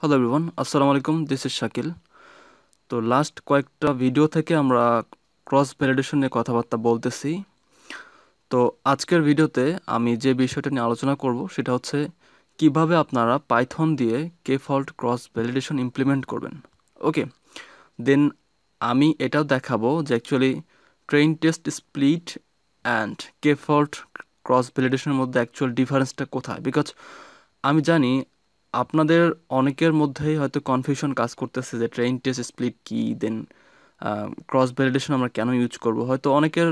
hello everyone আসসালামু আলাইকুম this is Shakil তো লাস্ট কয়েকটা ভিডিও থেকে আমরা ক্রস ভ্যালিডেশন নিয়ে কথাবার্তা বলতেছি তো আজকের ভিডিওতে আমি যে বিষয়টা নিয়ে আলোচনা করব সেটা হচ্ছে কিভাবে আপনারা পাইথন দিয়ে K fold cross validation implement করবেন ওকে দেন আমি এটাও দেখাবো যে actually train test split and K fold cross ভ্যালিডেশনের মধ্যে অ্যাকচুয়াল ডিফারেন্সটা কোথায় বিকজ আমি জানি আপনাদের অনেকের মধ্যেই হয়তো কনফিউশন কাজ করতেছে যে ট্রেন টেস্ট স্প্লিট কী দেন ক্রস ভ্যালিডেশন আমরা কেন ইউজ করব হয়তো অনেকের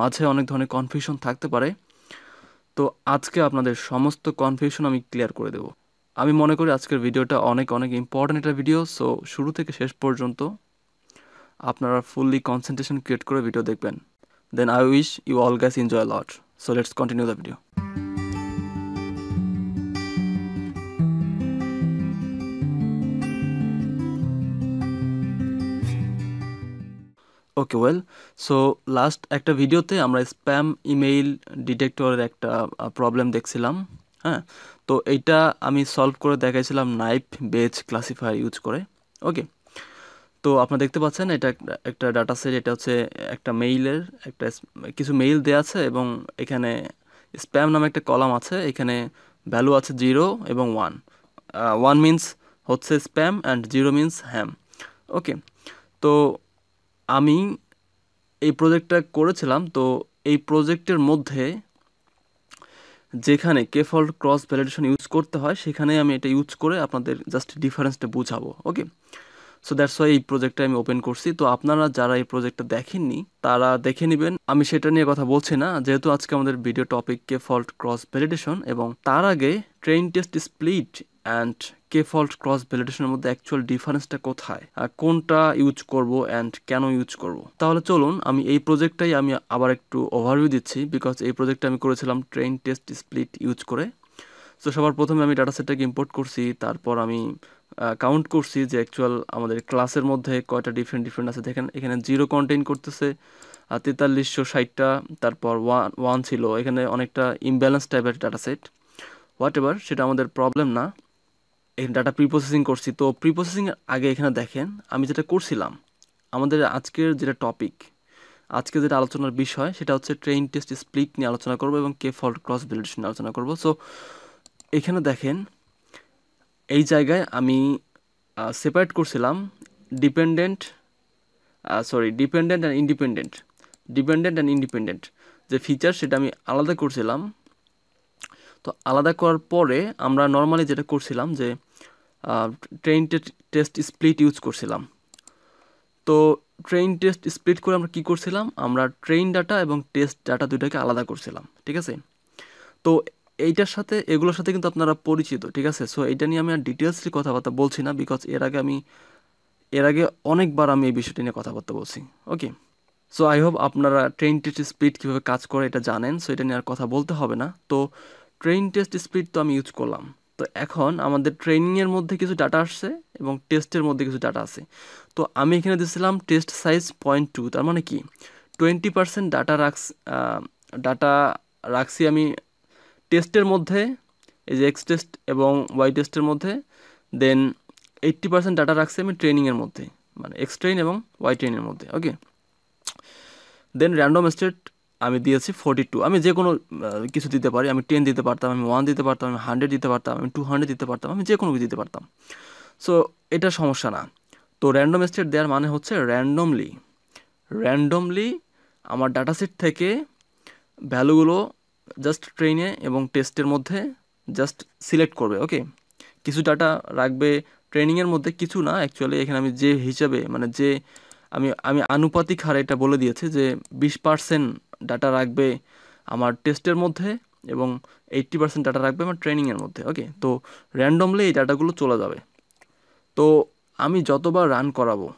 মাঝে অনেক ধরনের কনফিউশন থাকতে পারে তো আজকে আপনাদের সমস্ত কনফিউশন আমি ক্লিয়ার করে দেব আমি মনে করি আজকের ভিডিওটা অনেক অনেক ইম্পর্ট্যান্ট একটা ভিডিও সো শুরু থেকে শেষ পর্যন্ত আপনারা ফুললি কনসেন্ট্রেশন ক্রিয়েট করে ভিডিও দেখবেন then I wish you all guys enjoy lot so let's continue the video okay well so last একটা ভিডিওতে আমরা স্প্যাম ইমেইল ডিটেক্টরের একটা প্রবলেম দেখছিলাম হ্যাঁ তো এইটা আমি সলভ করে দেখাইছিলাম নাইফ বেজ ক্লাসিফায়ার ইউজ করে ওকে তো আপনারা দেখতে পাচ্ছেন এটা একটা ডাটা সেট এটা হচ্ছে একটা মেইলের একটা কিছু মেইল দেওয়া আছে এবং এখানে স্প্যাম নামে একটা কলাম আছে এখানে ভ্যালু আছে জিরো এবং ওয়ান ওয়ান মিনস হচ্ছে spam and zero means ham okay তো আমি এই প্রজেক্টটা করেছিলাম তো এই প্রজেক্টের মধ্যে যেখানে কে ক্রস ভ্যালিডেশন ইউজ করতে হয় সেখানে আমি এটা ইউজ করে আপনাদের জাস্ট ডিফারেন্সটা বুঝাবো ওকে সো দ্যাটস ওয়াই এই প্রজেক্টটা আমি ওপেন করছি তো আপনারা যারা এই প্রজেক্টটা দেখেননি তারা দেখে নেবেন আমি সেটা নিয়ে কথা বলছি না যেহেতু আজকে আমাদের video topic K fold cross validation এবং তার আগে train test split and K fold cross ভ্যালিডেশনের মধ্যে অ্যাকচুয়াল ডিফারেন্সটা কোথায় আর কোনটা ইউজ করব অ্যান্ড কেন ইউজ করব তাহলে চলুন আমি এই প্রজেক্টটাই আমি আবার একটু ওভারভিউ দিচ্ছি বিকজ এই প্রজেক্টটা আমি করেছিলাম ট্রেন টেস্ট স্প্লিট ইউজ করে সো সবার প্রথমে আমি ডাটা সেটটাকে ইম্পোর্ট করছি তারপর আমি কাউন্ট করছি যে অ্যাকচুয়াল আমাদের ক্লাসের মধ্যে কয়টা ডিফারেন্ট ডিফারেন্ট আছে দেখেন এখানে জিরো কন্টেন করতেছে আর তেতাল্লিশশো ষাটটা তারপর ওয়ান ওয়ান ছিল এখানে অনেকটা ইমব্যালেন্স টাইপের ডাটা সেট হোয়াট এভার সেটা আমাদের প্রবলেম না এখানে ডাটা প্রিপ্রসেসিং করছি তো প্রিপ্রসেসিংয়ের আগে এখানে দেখেন আমি যেটা করছিলাম আমাদের আজকের যেটা টপিক আজকে যেটা আলোচনার বিষয় সেটা হচ্ছে ট্রেন টেস্ট স্প্লিট নিয়ে আলোচনা করব এবং কে ফল্ট ক্রস ভ্যালিডেশন নিয়ে আলোচনা করব সো এখানে দেখেন এই জায়গায় আমি সেপারেট করছিলাম dependent sorry dependent and independent dependent and independent যে ফিচার সেটা আমি আলাদা করছিলাম তো আলাদা করার পরে আমরা নর্মালি যেটা করছিলাম যে ট্রেন টেস্ট স্প্লিট ইউজ করছিলাম তো ট্রেন টেস্ট স্প্লিট করে আমরা কি করছিলাম আমরা ট্রেন ডাটা এবং টেস্ট ডাটা দুটাকে আলাদা করছিলাম ঠিক আছে তো এইটার সাথে এগুলোর সাথে কিন্তু আপনারা পরিচিত ঠিক আছে সো এটা নিয়ে আমি আর ডিটেলসলি কথাবার্তা বলছি না বিকজ এর আগে আমি এর আগে অনেকবার আমি এই বিষয়টি নিয়ে কথাবার্তা বলছি ওকে সো আই হোপ আপনারা ট্রেন টেস্ট স্পিড কীভাবে কাজ করে এটা জানেন সো এটা নিয়ে আর কথা বলতে হবে না তো ট্রেন টেস্ট স্পিড তো আমি ইউজ করলাম তো এখন আমাদের ট্রেনিংয়ের মধ্যে কিছু ডাটা আসছে এবং টেস্টের মধ্যে কিছু ডাটা আছে তো আমি এখানে দিয়েছিলাম টেস্ট সাইজ পয়েন্ট টু তার মানে কি টোয়েন্টি পার্সেন্ট ডাটা রাখছি ডাটা রাখছি আমি টেস্টের মধ্যে এই যে এক্স টেস্ট এবং ওয়াই টেস্টের মধ্যে দেন এইট্টি পার্সেন্ট ডাটা রাখছি আমি ট্রেনিংয়ের মধ্যে মানে এক্স ট্রেন এবং ওয়াই ট্রেনের মধ্যে ওকে দেন র্যান্ডম স্টেট আমি দিয়েছি ফোর্টি টু আমি যে কোনো কিছু দিতে পারি আমি টেন দিতে পারতাম আমি ওয়ান দিতে পারতাম আমি হান্ড্রেড দিতে পারতাম আমি টু হান্ড্রেড দিতে পারতাম আমি যে কোনো কিছু দিতে পারতাম সো এটা সমস্যা না তো র্যান্ডম স্টেট দেওয়ার মানে হচ্ছে র্যান্ডমলি র্যান্ডমলি আমার ডাটা সেট থেকে ভ্যালুগুলো জাস্ট ট্রেনে এবং টেস্টের মধ্যে জাস্ট সিলেক্ট করবে ওকে কিছু ডাটা রাখবে ট্রেনিংয়ের মধ্যে কিছু না অ্যাকচুয়ালি এখানে আমি যে হিসাবে মানে যে আমি আমি আনুপাতিক হারে এটা বলে দিয়েছি যে বিশ পার্সেন্ট ডাটা রাখবে আমার টেস্টের মধ্যে এবং এইট্টি পার্সেন্ট ডাটা রাখবে আমার ট্রেনিংয়ের মধ্যে ওকে তো র্যান্ডমলি এই ডাটাগুলো চলে যাবে তো আমি যতবার রান করাবো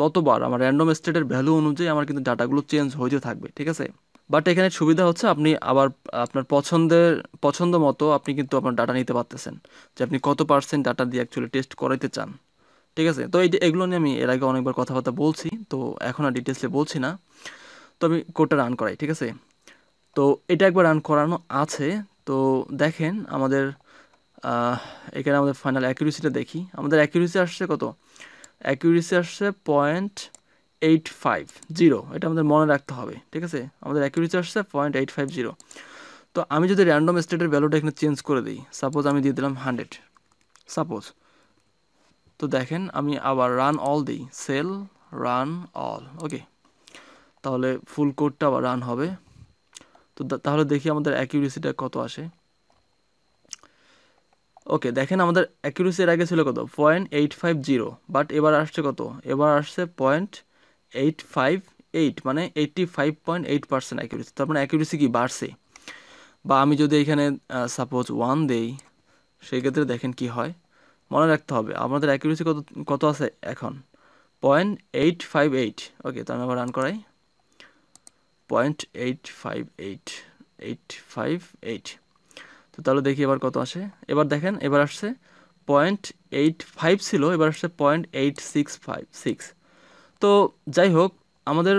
ততবার আমার র্যান্ডম স্টেটের ভ্যালু অনুযায়ী আমার কিন্তু ডাটাগুলো চেঞ্জ হইতে থাকবে ঠিক আছে বাট এখানে সুবিধা হচ্ছে আপনি আবার আপনার পছন্দের পছন্দ মতো আপনি কিন্তু আপনার ডাটা নিতে পারতেছেন যে আপনি কত পার্সেন্ট ডাটা দিয়ে অ্যাকচুয়ালি টেস্ট করাইতে চান ঠিক আছে তো এই এগুলো নিয়ে আমি এর আগে অনেকবার কথাবার্তা বলছি তো এখন আর ডিটেলসে বলছি না তো আমি কোডটা রান করাই ঠিক আছে তো এটা একবার রান করানো আছে তো দেখেন আমাদের এখানে আমাদের ফাইনাল অ্যাকিউরেসিটা দেখি আমাদের অ্যাকিউরেসি আসছে কত অ্যাকিউরেসি আসছে পয়েন্ট এইট ফাইভ জিরো এটা আমাদের মনে রাখতে হবে ঠিক আছে আমাদের অ্যাকিউরেসি আসছে পয়েন্ট এইট ফাইভ জিরো তো আমি যদি র্যান্ডম স্টেটের ভ্যালুটা এখানে চেঞ্জ করে দিই সাপোজ আমি দিয়ে দিলাম হান্ড্রেড সাপোজ তো দেখেন আমি আবার রান অল দিই সেল রান অল ওকে তাহলে ফুল কোডটা রান হবে তো তাহলে দেখি আমাদের অ্যাকিউরেসিটা কত আসে ওকে দেখেন আমাদের অ্যাকিউরেসি এর আগে ছিল কত point eight five zero but এবার আসছে কত এবার আসছে পয়েন্ট এইট ফাইভ এইট মানে eighty five point eight percent accuracy তার মানে অ্যাকিউরেসি কি বাড়ছে বা আমি যদি এখানে সাপোজ ওয়ান দেই সেক্ষেত্রে দেখেন কি হয় মনে রাখতে হবে আমাদের অ্যাকিউরেসি কত কত আছে এখন point eight five eight okay তো আমি আবার রান করাই point eight five eight eight five eight তো তাহলে দেখি এবার কত আসে এবার দেখেন এবার আসছে পয়েন্ট এইট ফাইভ ছিল এবার আসছে point eight six five six তো যাই হোক আমাদের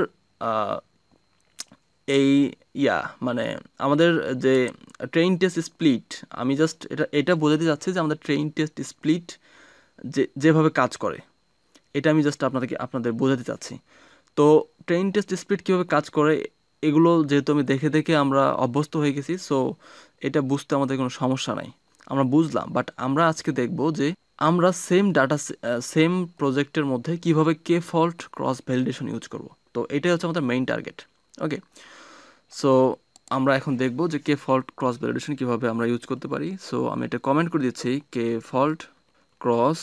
এই ইয়া মানে আমাদের যে ট্রেন টেস্ট স্প্লিট আমি জাস্ট এটা এটা বোঝাতে চাচ্ছি যে আমাদের ট্রেন টেস্ট স্প্লিট যে যেভাবে কাজ করে এটা আমি জাস্ট আপনাদেরকে আপনাদের বোঝাতে চাচ্ছি তো ট্রেন টেস্ট স্প্লিট কীভাবে কাজ করে এগুলো যেহেতু আমি দেখে দেখে আমরা অভ্যস্ত হয়ে গেছি সো এটা বুঝতে আমাদের কোনো সমস্যা নাই আমরা বুঝলাম বাট আমরা আজকে দেখব যে আমরা সেম ডাটা সেম প্রজেক্টের মধ্যে কিভাবে K fold cross validation use করব তো এটাই হচ্ছে আমাদের মেইন টার্গেট ওকে সো আমরা এখন দেখব যে কে ফল্ট ক্রস ভ্যালিডেশন কিভাবে আমরা ইউজ করতে পারি সো আমি এটা কমেন্ট করে দিচ্ছি K fold cross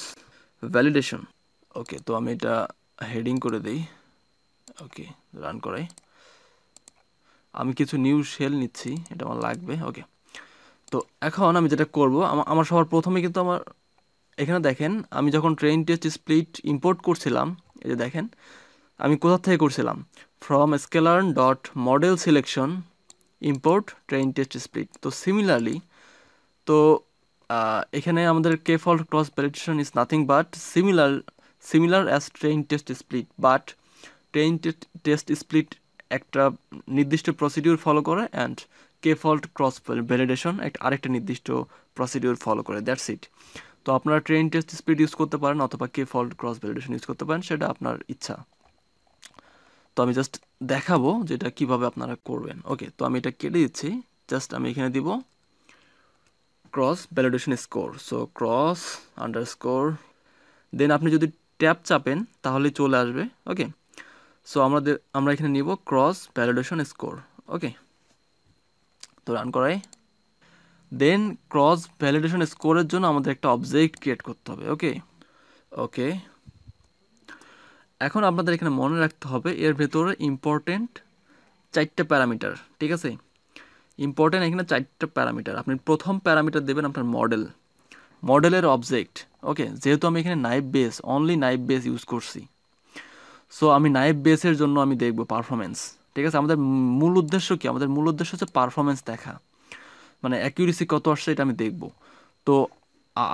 validation okay তো আমি এটা হেডিং করে দিই ওকে রান করাই আমি কিছু নিউ শেল নিচ্ছি এটা আমার লাগবে ওকে তো এখন আমি যেটা করব আমার সবার প্রথমে কিন্তু আমার এখানে দেখেন আমি যখন ট্রেন টেস্ট স্প্লিট ইম্পোর্ট করছিলাম এই যে দেখেন আমি কোথা থেকে করছিলাম from sklearn dot model selection import train test split তো সিমিলারলি তো এখানে আমাদের K fold cross validation is nothing but similar similar as train test split but train test split একটা নির্দিষ্ট প্রসিডিউর ফলো করে and K fold cross validation একটা আরেকটা নির্দিষ্ট প্রসিডিউর ফলো করে দ্যাটস ইট তো আপনারা ট্রেন টেস্ট স্পিড ইউজ করতে পারেন অথবা K fold cross validation use করতে পারেন সেটা আপনার ইচ্ছা তো আমি জাস্ট দেখাবো যে এটা কীভাবে আপনারা করবেন ওকে তো আমি এটা কেটে দিচ্ছি জাস্ট আমি এখানে দিব cross validation score so cross underscore then আপনি যদি ট্যাপ চাপেন তাহলে চলে আসবে ওকে সো আমাদের আমরা এখানে নিব ক্রস ভ্যালিডেশন স্কোর ওকে তো রান করাই দেন ক্রস ভ্যালিডেশন স্কোরের জন্য আমাদের একটা অবজেক্ট ক্রিয়েট করতে হবে ওকে ওকে এখন আপনাদের এখানে মনে রাখতে হবে এর ভেতরে ইম্পর্টেন্ট চারটে প্যারামিটার ঠিক আছে ইম্পর্টেন্ট এখানে চারটে প্যারামিটার আপনি প্রথম প্যারামিটার দেবেন আপনার মডেল মডেলের অবজেক্ট ওকে যেহেতু আমি এখানে knife base only knife base use করছি সো আমি নাইফ বেসের জন্য আমি দেখব পারফরমেন্স ঠিক আছে আমাদের মূল উদ্দেশ্য কি আমাদের মূল উদ্দেশ্য হচ্ছে পারফরমেন্স দেখা মানে অ্যাকিউরেসি কত আসছে এটা আমি দেখব তো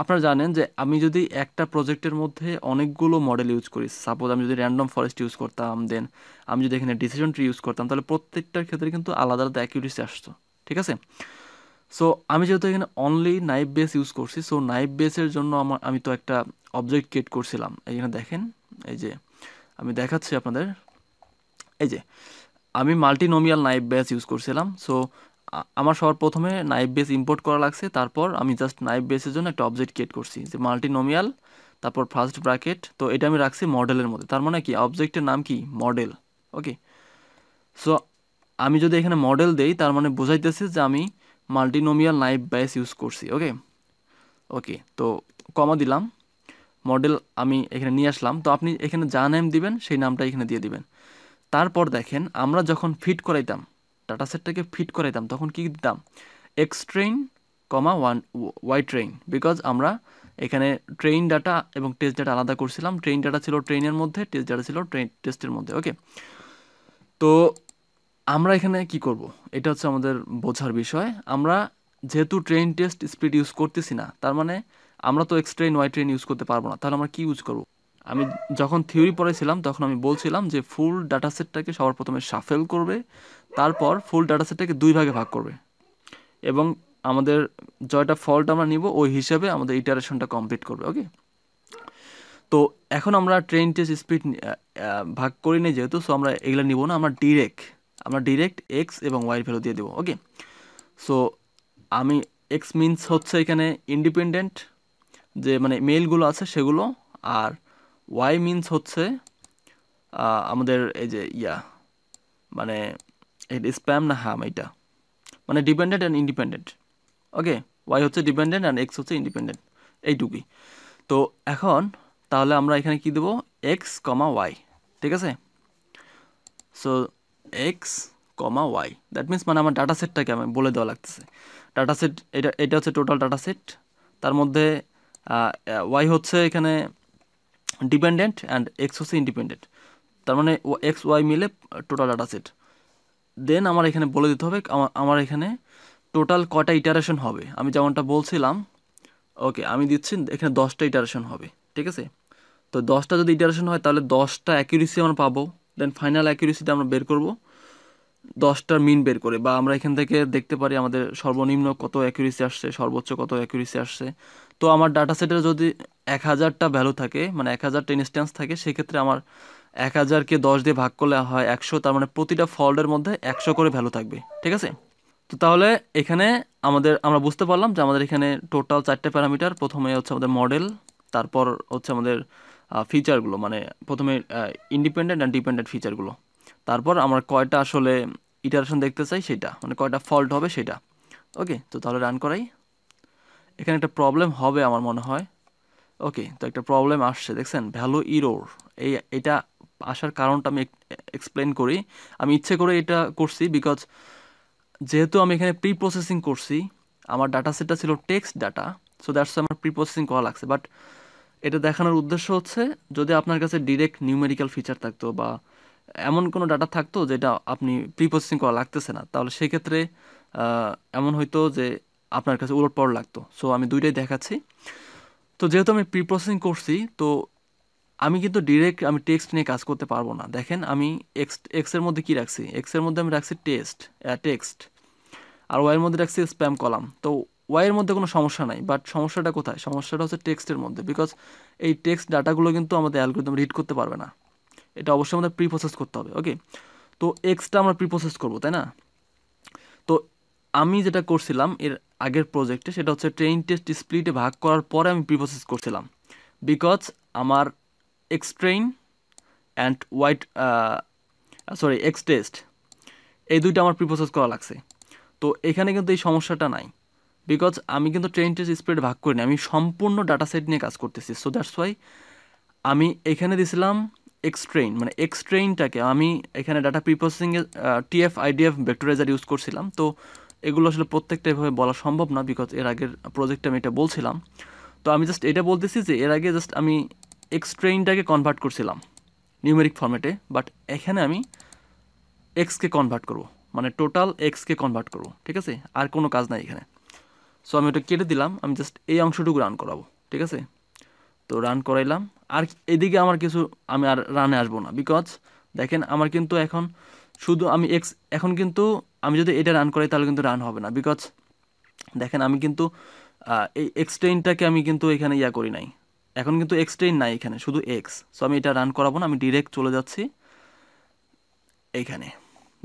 আপনারা জানেন যে আমি যদি একটা প্রজেক্টের মধ্যে অনেকগুলো মডেল ইউজ করি সাপোজ আমি যদি র্যান্ডম ফরেস্ট ইউজ করতাম দেন আমি যদি এখানে ডিসিশন ট্রি ইউজ করতাম তাহলে প্রত্যেকটার ক্ষেত্রে কিন্তু আলাদা আলাদা অ্যাকিউরেসি আসতো ঠিক আছে সো আমি যেহেতু এখানে অনলি নাইফ বেস ইউজ করছি সো নাইফ বেসের জন্য আমার আমি তো একটা অবজেক্ট ক্রিয়েট করছিলাম এখানে দেখেন এই যে আমি দেখাচ্ছি আপনাদের এই যে আমি মাল্টিনোমিয়াল নাইফ বেস ইউজ করছিলাম সো আমার সবার প্রথমে নাইফ বেস ইম্পোর্ট করা লাগছে তারপর আমি জাস্ট নাইফ বেসের জন্য একটা অবজেক্ট ক্রিয়েট করছি যে মাল্টিনোমিয়াল তারপর ফার্স্ট ব্র্যাকেট তো এটা আমি রাখছি মডেলের মধ্যে তার মানে কি অবজেক্টের নাম কি মডেল ওকে সো আমি যদি এখানে মডেল দেই তার মানে বোঝাইতেছে যে আমি মাল্টিনোমিয়াল নাইফ বেস ইউজ করছি ওকে ওকে তো কমা দিলাম মডেল আমি এখানে নিয়ে আসলাম তো আপনি এখানে যা নাম দিবেন সেই নামটা এখানে দিয়ে দিবেন তারপর দেখেন আমরা যখন ফিট করাইতাম ডাটা সেটটাকে ফিট করাইতাম তখন কি দিতাম X train comma one Y train because আমরা এখানে ট্রেন ডাটা এবং টেস্ট ডাটা আলাদা করছিলাম ট্রেন ডাটা ছিল ট্রেনের মধ্যে টেস্ট ডাটা ছিল ট্রেন টেস্টের মধ্যে ওকে তো আমরা এখানে কি করব এটা হচ্ছে আমাদের বোঝার বিষয় আমরা যেহেতু ট্রেন টেস্ট স্পিড ইউজ করতেছি না তার মানে আমরা তো এক্সট্রেন ওয়াই ট্রেন ইউজ করতে পারবো না তাহলে আমরা কী ইউজ করবো আমি যখন থিওরি পড়েছিলাম তখন আমি বলছিলাম যে ফুল ডাটা সেটটাকে সবার প্রথমে সাফেল করবে তারপর ফুল ডাটা সেটটাকে দুই ভাগে ভাগ করবে এবং আমাদের জয়টা ফল্ট আমরা নিব ওই হিসাবে আমাদের ইটারেশনটা কমপ্লিট করবে ওকে তো এখন আমরা ট্রেন টেস্ট স্পিড ভাগ করি নি যেহেতু সো আমরা এগুলো নিব না আমরা ডিরেক্ট আমরা ডিরেক্ট এক্স এবং ওয়াই ভ্যালু দিয়ে দেবো ওকে সো আমি এক্স মিনস হচ্ছে এখানে ইন্ডিপেন্ডেন্ট যে মানে মেইলগুলো আছে সেগুলো আর ওয়াই মিনস হচ্ছে আমাদের এই যে ইয়া মানে স্প্যাম না হাম এটা মানে dependent and independent okay Y হচ্ছে ডিপেন্ডেন্ট অ্যান্ড এক্স হচ্ছে ইন্ডিপেন্ডেন্ট এইটুকুই তো এখন তাহলে আমরা এখানে কি দেবো এক্স কমা ওয়াই ঠিক আছে so X comma Y that means মানে আমার ডাটা সেটটাকে আমি বলে দেওয়া লাগতেছে ডাটা সেট এটা এটা হচ্ছে টোটাল ডাটা সেট তার মধ্যে ওয়াই হচ্ছে এখানে ডিপেন্ডেন্ট অ্যান্ড এক্স হচ্ছে ইন্ডিপেন্ডেন্ট তার মানে এক্স ওয়াই মিলে টোটাল ডাটা সেট দেন আমার এখানে বলে দিতে হবে আমার এখানে টোটাল কটা ইটারেশন হবে আমি যেমনটা বলছিলাম ওকে আমি দিচ্ছি এখানে দশটা ইটারেশন হবে ঠিক আছে তো দশটা যদি ইটারেশন হয় তাহলে দশটা অ্যাকিউরেসি আমরা পাবো দেন ফাইনাল অ্যাকিউরেসিটা আমরা বের করব দশটার মিন বের করে বা আমরা এখান থেকে দেখতে পারি আমাদের সর্বনিম্ন কত অ্যাকিউরেসি আসছে সর্বোচ্চ কত অ্যাকিউরেসি আসছে তো আমার ডাটা সেটের যদি এক হাজারটা ভ্যালু থাকে মানে এক হাজারটা ইনস্ট্যান্স থাকে সেক্ষেত্রে আমার এক হাজারকে দশ দিয়ে ভাগ করলে হয় একশো তার মানে প্রতিটা ফল্ডের মধ্যে একশো করে ভ্যালু থাকবে ঠিক আছে তো তাহলে এখানে আমাদের আমরা বুঝতে পারলাম যে আমাদের এখানে টোটাল চারটে প্যারামিটার প্রথমে হচ্ছে আমাদের মডেল তারপর হচ্ছে আমাদের ফিচারগুলো মানে প্রথমে ইন্ডিপেন্ডেন্ট অ্যান্ড ডিপেন্ডেন্ট ফিচারগুলো তারপর আমার কয়টা আসলে ইটারেশন দেখতে চাই সেটা মানে কয়টা ফল্ট হবে সেটা ওকে তো তাহলে রান করাই এখানে একটা প্রবলেম হবে আমার মনে হয় ওকে তো একটা প্রবলেম আসছে দেখছেন ভ্যালু ইরোর এই এটা আসার কারণটা আমি এক্সপ্লেন করি আমি ইচ্ছে করে এটা করছি বিকজ যেহেতু আমি এখানে প্রি প্রসেসিং করছি আমার ডাটা সেটটা ছিল টেক্সট ডাটা সো দ্যাটস আমার প্রি প্রসেসিং করা লাগছে বাট এটা দেখানোর উদ্দেশ্য হচ্ছে যদি আপনার কাছে ডিরেক্ট নিউমেরিক্যাল ফিচার থাকতো বা এমন কোনো ডাটা থাকতো যেটা আপনি প্রি প্রসেসিং করা লাগতেছে না তাহলে সেক্ষেত্রে এমন হয়তো যে আপনার কাছে উলট পড় লাগতো সো আমি দুইটাই দেখাচ্ছি তো যেহেতু আমি প্রি প্রসেসিং করছি তো আমি কিন্তু ডিরেক্ট আমি টেক্সট নিয়ে কাজ করতে পারবো না দেখেন আমি এক্স এক্সের মধ্যে কী রাখছি এক্সের মধ্যে আমি রাখছি টেস্ট টেক্সট আর ওয়াইয়ের মধ্যে রাখছি স্প্যাম কলাম তো ওয়াইয়ের মধ্যে কোনো সমস্যা নাই বাট সমস্যাটা কোথায় সমস্যাটা হচ্ছে টেক্সটের মধ্যে বিকজ এই টেক্সট ডাটাগুলো কিন্তু আমাদের অ্যালগোরিদম রিড করতে পারবে না এটা অবশ্যই আমাদের প্রি প্রসেস করতে হবে ওকে তো এক্সটা আমরা প্রি প্রসেস করবো তাই না তো আমি যেটা করছিলাম এর আগের প্রজেক্টে সেটা হচ্ছে ট্রেনিং টেস্ট স্প্লিটে ভাগ করার পরে আমি প্রিপ্রসেস করছিলাম বিকজ আমার X train and Y sorry X test এই দুইটা আমার প্রিপ্রসেস করা লাগছে তো এখানে কিন্তু এই সমস্যাটা নাই বিকজ আমি কিন্তু ট্রেন টেস্ট স্প্রেড ভাগ করিনি আমি সম্পূর্ণ ডাটা সেট নিয়ে কাজ করতেছি সো দ্যাটস ওয়াই আমি এখানে দিছিলাম এক্স ট্রেন মানে এক্স ট্রেনটাকে আমি এখানে ডাটা প্রিপ্রসেসিংয়ে টিএফ আইডিএফ ভেক্টোরাইজার ইউজ করছিলাম তো এগুলো আসলে প্রত্যেকটা এভাবে বলা সম্ভব না বিকজ এর আগের প্রজেক্টে আমি এটা বলছিলাম তো আমি জাস্ট এটা বলতেছি যে এর আগে জাস্ট আমি এক্স ট্রেনটাকে কনভার্ট করছিলাম নিউমেরিক ফর্মেটে বাট এখানে আমি এক্সকে কনভার্ট করব মানে টোটাল এক্সকে কনভার্ট করব ঠিক আছে আর কোনো কাজ নাই এখানে সো আমি ওটা কেটে দিলাম আমি জাস্ট এই অংশটুকু রান করাবো ঠিক আছে তো রান করাইলাম আর এদিকে আমার কিছু আমি আর রানে আসবো না বিকজ দেখেন আমার কিন্তু এখন শুধু আমি এক্স এখন কিন্তু আমি যদি এটা রান করাই তাহলে কিন্তু রান হবে না বিকজ দেখেন আমি কিন্তু এই এক্সটেইনটাকে আমি কিন্তু এখানে ইয়া করি নাই এখন কিন্তু এক্সটেইন নাই এখানে শুধু এক্স সো আমি এটা রান করাবো না আমি ডিরেক্ট চলে যাচ্ছি এইখানে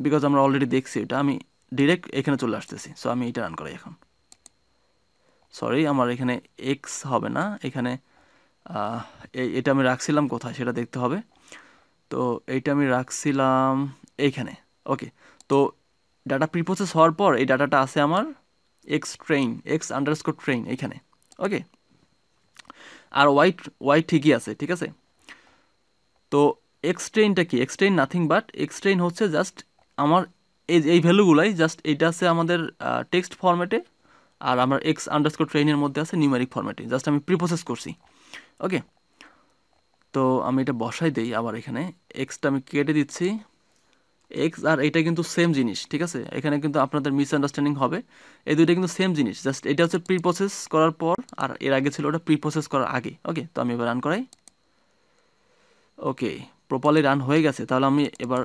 বিকজ আমরা অলরেডি দেখছি এটা আমি ডিরেক্ট এখানে চলে আসতেছি সো আমি এটা রান করাই এখন সরি আমার এখানে এক্স হবে না এখানে এটা আমি রাখছিলাম কোথায় সেটা দেখতে হবে তো এইটা আমি রাখছিলাম এইখানে ওকে তো ডাটা প্রিপ্রসেস হওয়ার পর এই ডাটাটা আছে আমার X train X underscore train এইখানে ওকে আর ওয়াই ওয়াই ঠিকই আছে ঠিক আছে তো এক্স ট্রেইনটা কি X train nothing but X train হচ্ছে জাস্ট আমার এই এই ভ্যালুগুলাই জাস্ট এইটা আছে আমাদের টেক্সট ফর্ম্যাটে আর আমার এক্স আন্ডারস্কোর ট্রেইনের মধ্যে আছে নিউমারিক ফর্ম্যাটে জাস্ট আমি প্রিপ্রসেস করছি ওকে তো আমি এটা বসাই দিই আবার এখানে এক্সটা আমি কেটে দিচ্ছি এক্স আর এটা কিন্তু সেম জিনিস ঠিক আছে এখানে কিন্তু আপনাদের মিস আন্ডারস্ট্যান্ডিং হবে এই দুইটা কিন্তু সেম জিনিস জাস্ট এটা হচ্ছে প্রি প্রসেস করার পর আর এর আগে ছিল ওটা প্রি প্রসেস করার আগে ওকে তো আমি এবার রান করাই ওকে প্রপারলি রান হয়ে গেছে তাহলে আমি এবার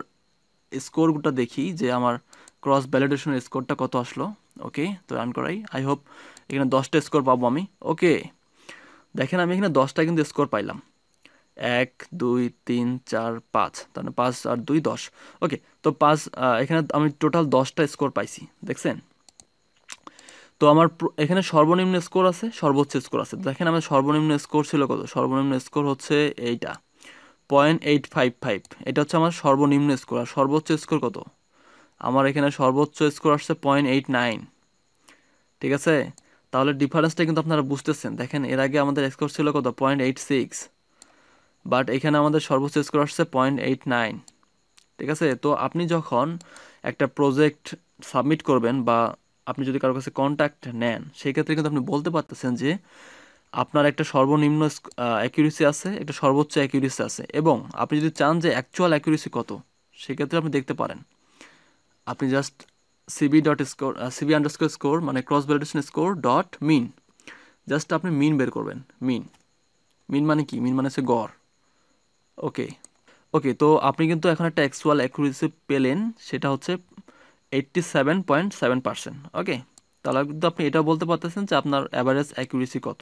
স্কোরটা দেখি যে আমার ক্রস ভ্যালিডেশনের স্কোরটা কত আসলো ওকে তো রান করাই আই হোপ এখানে দশটা স্কোর পাবো আমি ওকে দেখেন আমি এখানে দশটা কিন্তু স্কোর পাইলাম এক দুই তিন চার পাঁচ তাহলে পাঁচ আর দুই দশ ওকে তো পাঁচ এখানে আমি টোটাল দশটা স্কোর পাইছি দেখছেন তো আমার এখানে সর্বনিম্ন স্কোর আছে সর্বোচ্চ স্কোর আছে দেখেন আমার সর্বনিম্ন স্কোর ছিল কত সর্বনিম্ন স্কোর হচ্ছে এইটা পয়েন্ট এইট ফাইভ ফাইভ এটা হচ্ছে আমার সর্বনিম্ন স্কোর আর সর্বোচ্চ স্কোর কত আমার এখানে সর্বোচ্চ স্কোর আসছে পয়েন্ট এইট নাইন ঠিক আছে তাহলে ডিফারেন্সটা কিন্তু আপনারা বুঝতেছেন দেখেন এর আগে আমাদের স্কোর ছিল কত পয়েন্ট এইট সিক্স বাট এখানে আমাদের সর্বোচ্চ স্কোর আসছে পয়েন্ট এইট নাইন ঠিক আছে তো আপনি যখন একটা প্রজেক্ট সাবমিট করবেন বা আপনি যদি কারোর কাছে কন্ট্যাক্ট নেন সেই ক্ষেত্রে কিন্তু আপনি বলতে পারতেছেন যে আপনার একটা সর্বনিম্ন অ্যাকিউরেসি আছে একটা সর্বোচ্চ অ্যাকিউরেসি আছে এবং আপনি যদি চান যে অ্যাকচুয়াল অ্যাকিউরেসি কত সেক্ষেত্রে আপনি দেখতে পারেন আপনি just CV dot score CV underscore score মানে cross validation score dot mean just আপনি মিন বের করবেন মিন মিন মানে কি মিন মানে হচ্ছে গড় ওকে ওকে তো আপনি কিন্তু এখন একটা অ্যাকচুয়াল অ্যাকুরেসি পেলেন সেটা হচ্ছে eighty seven point seven percent okay তাহলে কিন্তু আপনি এটাও বলতে পারতেছেন যে আপনার অ্যাভারেজ অ্যাকুরেসি কত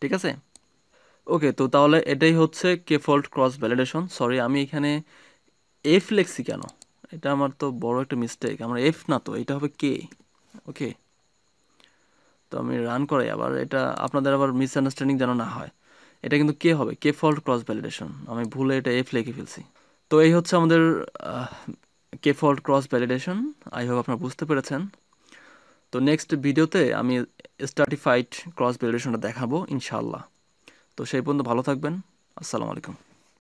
ঠিক আছে ওকে তো তাহলে এটাই হচ্ছে কেফল্ট ক্রস ভ্যালিডেশন সরি আমি এখানে এফ লেখছি কেন এটা আমার তো বড় একটা মিস্টেক আমার এফ না তো এটা হবে কে ওকে তো আমি রান করাই আবার এটা আপনাদের আবার মিসআন্ডারস্ট্যান্ডিং যেন না হয় এটা কিন্তু কে হবে কে ফল্ট ক্রস ভ্যালিডেশন আমি ভুলে এটা এফ লিখে ফেলছি তো এই হচ্ছে আমাদের K fold cross validation I hope আপনারা বুঝতে পেরেছেন তো নেক্সট ভিডিওতে আমি স্টার্টিফাইড ক্রস ভ্যালিডেশনটা দেখাবো ইনশাল্লাহ তো সেই পর্যন্ত ভালো থাকবেন আসসালামু আলাইকুম